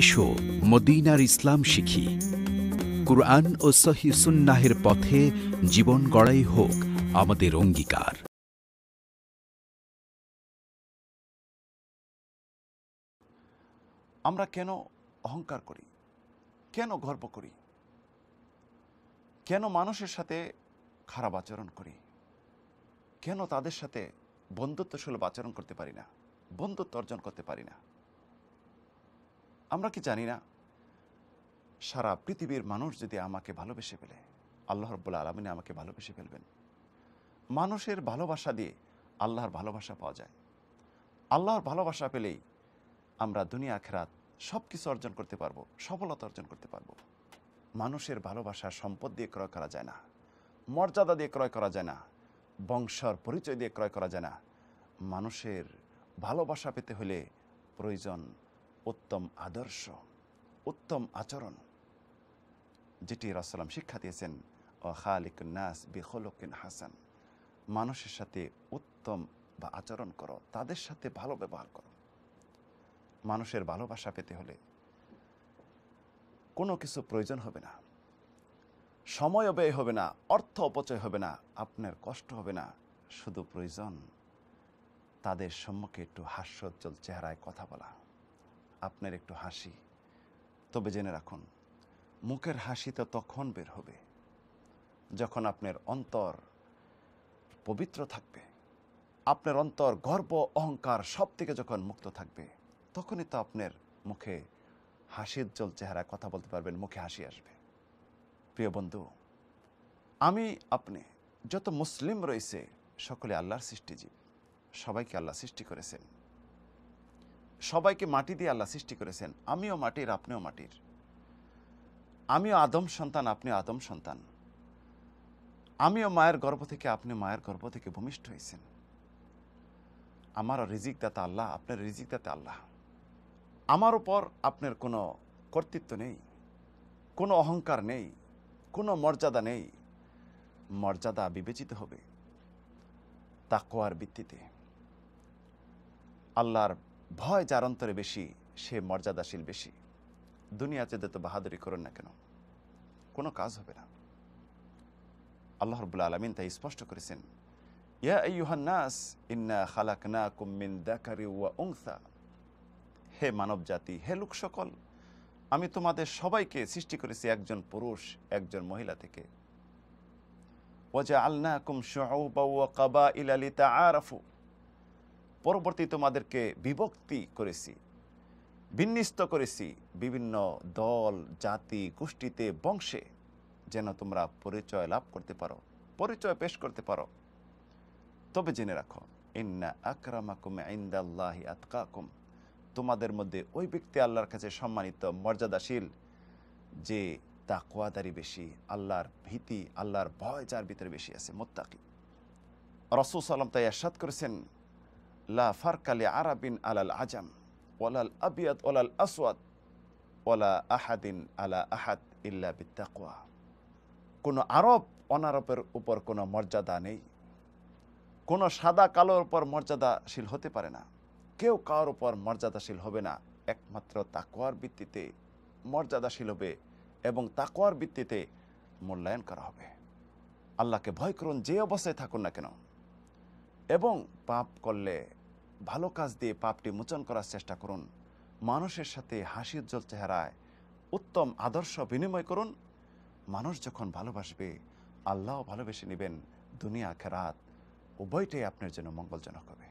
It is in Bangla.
এসো মদিনার ইসলাম শিখি কুরআন ও সহি সুন্নাহের পথে জীবন গড়াই হোক আমাদের অঙ্গীকার আমরা কেন অহংকার করি কেন গর্ব করি কেন মানুষের সাথে খারাপ আচরণ করি কেন তাদের সাথে বন্ধুত্বসুলভ আচরণ করতে পারি না বন্ধুত্ব অর্জন করতে পারি না আমরা কি জানি না সারা পৃথিবীর মানুষ যদি আমাকে ভালোবেসে ফেলে আল্লাহ রব্বুল্লা আলমিনে আমাকে ভালোবেসে ফেলবেন মানুষের ভালোবাসা দিয়ে আল্লাহর ভালোবাসা পাওয়া যায় আল্লাহর ভালোবাসা পেলেই আমরা দুনিয়া খেরাত সব কিছু অর্জন করতে পারবো সফলতা অর্জন করতে পারবো মানুষের ভালোবাসা সম্পদ দিয়ে ক্রয় করা যায় না মর্যাদা দিয়ে ক্রয় করা যায় না বংশর পরিচয় দিয়ে ক্রয় করা যায় না মানুষের ভালোবাসা পেতে হলে প্রয়োজন উত্তম আদর্শ উত্তম আচরণ যেটি রাসালাম শিক্ষা দিয়েছেন ও খালিক নাস বেখলকিন হাসান মানুষের সাথে উত্তম বা আচরণ করো তাদের সাথে ভালো ব্যবহার করো মানুষের ভালোবাসা পেতে হলে কোনো কিছু প্রয়োজন হবে না সময় ব্যয় হবে না অর্থ অপচয় হবে না আপনার কষ্ট হবে না শুধু প্রয়োজন তাদের সম্মুখে একটু হাস্যোজ্জ্বল চেহারায় কথা বলা আপনার একটু হাসি তবে জেনে রাখুন মুখের হাসি তো তখন বের হবে যখন আপনার অন্তর পবিত্র থাকবে আপনার অন্তর গর্ব অহংকার সব থেকে যখন মুক্ত থাকবে তখনই তো আপনার মুখে হাসির জল চেহারা কথা বলতে পারবেন মুখে হাসি আসবে প্রিয় বন্ধু আমি আপনি যত মুসলিম রয়েছে সকলে আল্লাহর সৃষ্টিজীব সবাইকে আল্লাহ সৃষ্টি করেছেন সবাইকে মাটি দিয়ে আল্লাহ সৃষ্টি করেছেন আমিও মাটির আপনিও মাটির আমিও আদম সন্তান আপনিও আদম সন্তান আমিও মায়ের গর্ভ থেকে আপনি মায়ের গর্ভ থেকে ভূমিষ্ঠ হয়েছেন আমারও রিজিক দাতা আল্লাহ আপনার রিজিক দাতা আল্লাহ আমার উপর আপনার কোনো কর্তৃত্ব নেই কোনো অহংকার নেই কোনো মর্যাদা নেই মর্যাদা বিবেচিত হবে তাকোয়ার ভিত্তিতে আল্লাহর ভয় যার অন্তরে বেশি সে মর্যাদাশীল বেশি দুনিয়াতে যত বাহাদুরি করেন না কেন কোনো কাজ হবে না আল্লাহ রবুল্লা আলমিন তাই স্পষ্ট করেছেন ইয়া ইন্না খালাক না কুমিন দাকারি ওয়া উংসা হে মানব জাতি হে লোক সকল আমি তোমাদের সবাইকে সৃষ্টি করেছি একজন পুরুষ একজন মহিলা থেকে ওয়াজা আল্লাহ কুম শাহ কাবা ইলালিতা আরফু পরবর্তী তোমাদেরকে বিভক্তি করেছি বিন্যস্ত করেছি বিভিন্ন দল জাতি গোষ্ঠীতে বংশে যেন তোমরা পরিচয় লাভ করতে পারো পরিচয় পেশ করতে পারো তবে জেনে রাখো ইন্না আকরাম ইন্দাল্লাহি আতকাকুম তোমাদের মধ্যে ওই ব্যক্তি আল্লাহর কাছে সম্মানিত মর্যাদাশীল যে তা কোয়াদারি বেশি আল্লাহর ভীতি আল্লাহর ভয় যার ভিতরে বেশি আছে মোত্তাকি রসুল সাল্লাম তাই এরশাদ করেছেন লা ফারকালি আরাবিন আলাল আজাম ওলাল আবিয়াত ওলাল আসওয়াত ওলা আহাদিন আলা আহাদ ইল্লা বিত্তাকোয়া কোনো আরব অনারবের উপর কোনো মর্যাদা নেই কোনো সাদা কালোর উপর মর্যাদাশীল হতে পারে না কেউ কারোর উপর মর্যাদাশীল হবে না একমাত্র তাকোয়ার ভিত্তিতে মর্যাদাশীল হবে এবং তাকোয়ার ভিত্তিতে মূল্যায়ন করা হবে আল্লাহকে ভয় করুন যে অবস্থায় থাকুন না কেন এবং পাপ করলে ভালো কাজ দিয়ে পাপটি মোচন করার চেষ্টা করুন মানুষের সাথে হাসি উজ্জ্বল চেহারায় উত্তম আদর্শ বিনিময় করুন মানুষ যখন ভালোবাসবে আল্লাহ ভালোবেসে নেবেন দুনিয়া খেরাত উভয়টাই আপনার জন্য মঙ্গলজনক হবে